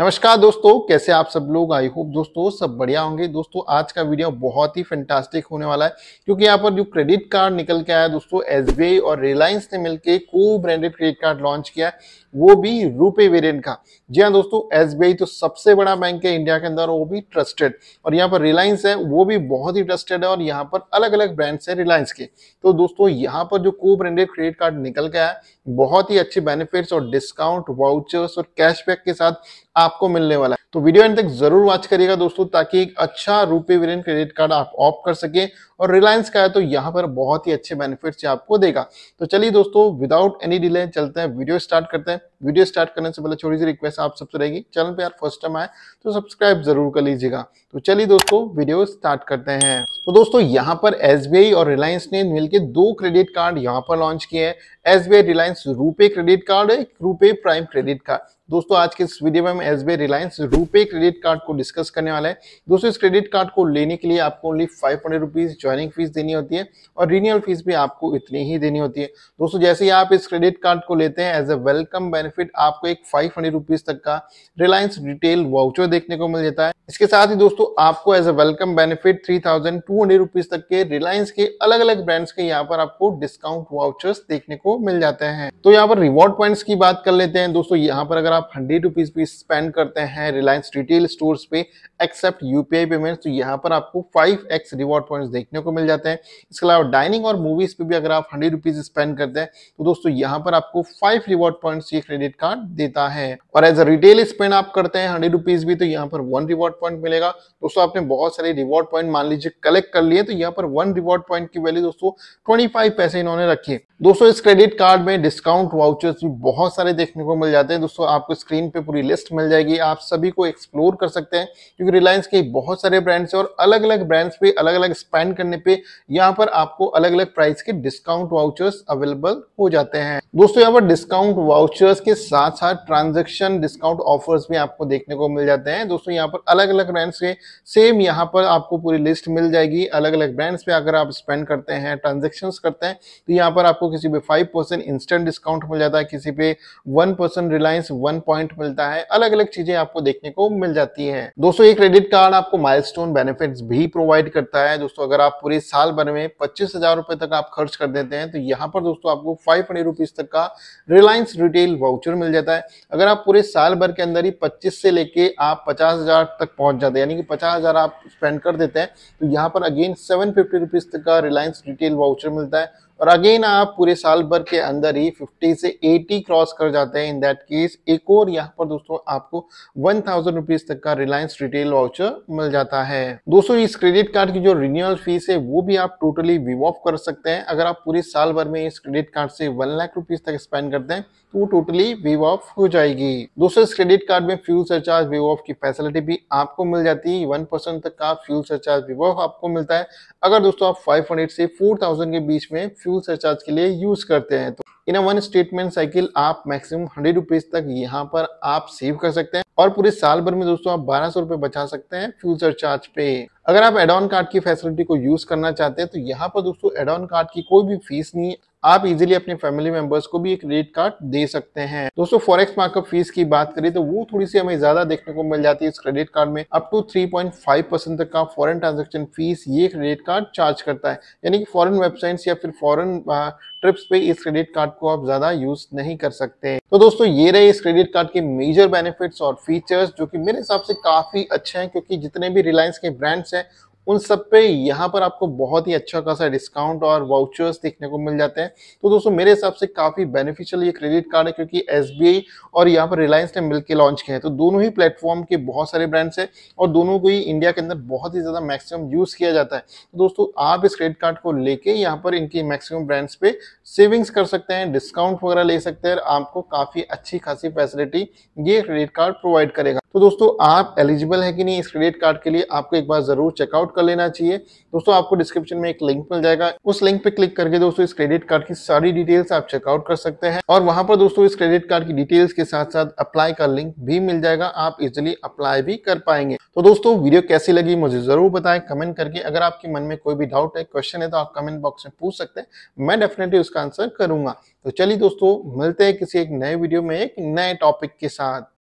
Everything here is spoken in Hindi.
नमस्कार दोस्तों कैसे आप सब लोग आई होप दोस्तों सब बढ़िया होंगे दोस्तों आज का वीडियो बहुत ही फैंटास्टिक होने वाला है क्योंकि यहाँ पर जो क्रेडिट कार्ड निकल के आया दोस्तों एस और रिलायंस ने मिलकर को ब्रांडेड क्रेडिट कार्ड लॉन्च किया है वो भी रुपए वेरियंट का जी हाँ दोस्तों एस तो सबसे बड़ा बैंक है इंडिया के अंदर वो भी ट्रस्टेड और यहाँ पर रिलायंस है वो भी बहुत ही ट्रस्टेड है और यहाँ पर अलग अलग ब्रांड्स है रिलायंस के तो दोस्तों यहाँ पर जो को ब्रांडेड क्रेडिट कार्ड निकल के आया बहुत ही अच्छे बेनिफिट्स और डिस्काउंट वाउचर्स और कैशबैक के साथ आप आपको मिलने वाला है तो वीडियो एंड तक जरूर वॉच करिएगा दोस्तों ताकि एक अच्छा रूपे वेरियंट क्रेडिट कार्ड आप ऑफ कर सके और रिलायंस का है तो यहाँ पर बहुत ही अच्छे बेनिफिट्स आपको देगा तो चलिए दोस्तों विदाउट एनी डिले चलते हैं वीडियो स्टार्ट करते हैं वीडियो स्टार्ट करने से पहले छोटी सी रिक्वेस्ट आप सबसे रहेगी चैनल पे यार फर्स्ट टाइम आए तो सब्सक्राइब जरूर कर लीजिएगा तो चलिए दोस्तों वीडियो स्टार्ट करते हैं तो दोस्तों यहाँ पर एस और रिलायंस ने मिलकर दो क्रेडिट कार्ड यहाँ पर लॉन्च किए हैं एस रिलायंस रूपे क्रेडिट कार्ड है रूपे प्राइम क्रेडिट कार्ड दोस्तों आज के इस वीडियो में हम एस रिलायंस रूपे क्रेडिट कार्ड को डिस्कस करने वाले हैं दोस्तों इस क्रेडिट कार्ड को लेने के लिए आपको only five hundred rupees joining fee देनी होती है और रिन्यूअल फीस भी आपको इतनी ही देनी होती है दोस्तों जैसे ही आप इस क्रेडिट कार्ड को लेते हैं as a welcome benefit benefit आपको एक फाइव हंड्रेड रुपीज तक का रिलायंस रिटेल वाउचर देखने को मिल जाता है इसके साथ ही दोस्तों आपको as a welcome benefit three thousand two hundred rupees तक के रिलायंस के अलग अलग ब्रांड्स के यहाँ पर आपको डिस्काउंट वाउचर्स देखने को मिल जाते हैं तो यहाँ पर रिवॉर्ड पॉइंट्स की बात कर लेते हैं दोस्तों यहाँ पर अगर आप हंड्रेड रुपीज भी स्पेंड करते हैं रिलायंस रिटेल स्टोर पे एक्सेप्ट यूपीआई पेमेंट तो यहाँ पर आपको फाइव एक्स रिवॉर्ड पॉइंट देखने को मिल जाते हैं इसके अलावा डाइनिंग और मूवीज पे भी अगर आप हंड्रेड रुपीज स्पेंड करते हैं तो दोस्तों यहाँ पर आपको फाइव रिवॉर्ड पॉइंट्स ये क्रेडिट कार्ड देता है और एज अ रिटेल स्पेंड आप करते हैं हंड्रेड रुपीज भी तो यहाँ पर वन रिवॉर्ड पॉइंट मिलेगा दोस्तों आपने बहुत सारे रिवॉर्ड पॉइंट मान लीजिए कलेक्ट कर लिए तो यहाँ पर वन रिवॉर्ड पॉइंट की वैल्यू दोस्तों ट्वेंटी फाइव पैसे इन्होंने रखी है दोस्तों इस क्रेडिट कार्ड में डिस्काउंट वाउचर्स भी बहुत सारे देखने को मिल जाते हैं दोस्तों आपको स्क्रीन पे पूरी लिस्ट मिल जाएगी आप सभी को एक्सप्लोर कर सकते हैं क्योंकि रिलायंस के बहुत सारे ब्रांड्स हैं और अलग अलग ब्रांड्स पे अलग अलग स्पेंड करने पे यहाँ पर आपको अलग अलग प्राइस के डिस्काउंट वाउचर्स अवेलेबल हो जाते हैं दोस्तों यहाँ पर डिस्काउंट वाउचर्स के साथ साथ ट्रांजेक्शन डिस्काउंट ऑफर्स भी आपको देखने को मिल जाते हैं दोस्तों यहाँ पर अलग अलग ब्रांड्स के सेम यहाँ पर आपको पूरी लिस्ट मिल जाएगी अलग अलग ब्रांड्स पे अगर आप स्पेंड करते हैं ट्रांजेक्शन करते हैं तो यहाँ पर आपको किसी पे फाइव इंस्टेंट डिस्काउंट मिल जाता है किसी पे one percent Reliance one point मिलता है अलग अलग चीजें आपको देखने को मिल जाती है दोस्तों ये क्रेडिट कार्ड आपको माइल बेनिफिट भी प्रोवाइड करता है दोस्तों अगर आप पूरे साल भर में पच्चीस तक आप खर्च कर देते हैं तो यहाँ पर दोस्तों आपको फाइव हंड्रेड तक का रिलायंस रिटेल वाउचर वाउचर मिल जाता है अगर आप पूरे साल भर के अंदर ही 25 से लेके आप 50,000 तक पहुंच जाते हैं यानी कि 50,000 आप स्पेंड कर देते हैं तो यहाँ पर अगेन सेवन फिफ्टी तक का रिलायंस रिटेल वाउचर मिलता है और अगेन आप पूरे साल भर के अंदर ही 50 से 80 क्रॉस कर जाते हैं इन दैट केस एक और यहाँ पर दोस्तों आपको वन थाउजेंड रुपीज तक का रिलायंस रिटेल वाउचर मिल जाता है दोस्तों इस क्रेडिट कार्ड की जो रिन्यूअल फीस है वो भी आप टोटली विव ऑफ कर सकते हैं अगर आप पूरे साल भर में इस क्रेडिट कार्ड से वन लाख रुपीज तक स्पेंड करते हैं तो वो टोटली विव ऑफ हो जाएगी दोस्तों इस क्रेडिट कार्ड में फ्यूल सरचार्ज विव ऑफ की फैसिलिटी भी आपको मिल जाती है वन परसेंट तक का फ्यूल सरचार्ज विव ऑफ आपको मिलता है अगर दोस्तों आप फाइव हंड्रेड से फोर थाउजेंड के बीच में फ्यूल सरचार्ज के लिए यूज़ करते हैं तो in uh one statement cycle आप मैक्सिमम हंड्रेड रुपीज तक यहाँ पर आप सेव कर सकते हैं और पूरे साल भर में दोस्तों आप बारह सौ रुपए बचा सकते हैं फ्यूल सरचार्ज पे अगर आप एडॉन कार्ड की फैसिलिटी को यूज करना चाहते हैं तो यहाँ पर दोस्तों एडॉन कार्ड की कोई भी फीस नहीं आप इजीली अपने फैमिली मेंबर्स को भी एक क्रेडिट कार्ड दे सकते हैं दोस्तों फॉरेक्स मार्कअप फीस की बात करें तो वो थोड़ी सी हमें ज्यादा देखने को मिल जाती है इस क्रेडिट कार्ड में अप टू 3.5 परसेंट तक का फॉरेन ट्रांजेक्शन फीस ये क्रेडिट कार्ड चार्ज करता है यानी कि फॉरेन वेबसाइट या फिर फॉरन ट्रिप्स पे इस क्रेडिट कार्ड को आप ज्यादा यूज नहीं कर सकते तो दोस्तों ये रहे इस क्रेडिट कार्ड के मेजर बेनिफिट्स और फीचर्स जो कि मेरे हिसाब से काफी अच्छे हैं क्योंकि जितने भी रिलायंस के ब्रांड्स हैं उन सब पे यहाँ पर आपको बहुत ही अच्छा खासा डिस्काउंट और वाउचर्स देखने को मिल जाते हैं तो दोस्तों मेरे हिसाब से काफ़ी बेनिफिशियल ये क्रेडिट कार्ड है क्योंकि एस और यहाँ पर रिलायंस ने मिलकर लॉन्च किए हैं तो दोनों ही प्लेटफॉर्म के बहुत सारे ब्रांड्स हैं और दोनों को ही इंडिया के अंदर बहुत ही ज़्यादा मैक्सिमम यूज़ किया जाता है तो दोस्तों आप इस क्रेडिट कार्ड को लेके यहाँ पर इनकी मैक्सिमम ब्रांड्स पे सेविंग्स कर सकते हैं डिस्काउंट वगैरह ले सकते हैं आपको काफ़ी अच्छी खासी फैसिलिटी ये क्रेडिट कार्ड प्रोवाइड करेगा तो दोस्तों आप एलिजिबल है कि नहीं इस क्रेडिट कार्ड के लिए आपको एक बार जरूर चेकआउट कर लेना चाहिए दोस्तों आपको डिस्क्रिप्शन में एक लिंक मिल जाएगा उस लिंक पे क्लिक करके दोस्तों इस क्रेडिट कार्ड की सारी डिटेल्स आप चेकआउट कर सकते हैं और वहां पर दोस्तों इस क्रेडिट कार्ड की डिटेल्स के साथ साथ अप्लाई का लिंक भी मिल जाएगा आप इजिली अप्लाई भी कर पाएंगे तो दोस्तों वीडियो कैसी लगी मुझे जरूर बताएं कमेंट करके अगर आपके मन में कोई भी डाउट है क्वेश्चन है तो आप कमेंट बॉक्स में पूछ सकते हैं मैं डेफिनेटली उसका आंसर करूंगा तो चलिए दोस्तों मिलते हैं किसी एक नए वीडियो में एक नए टॉपिक के साथ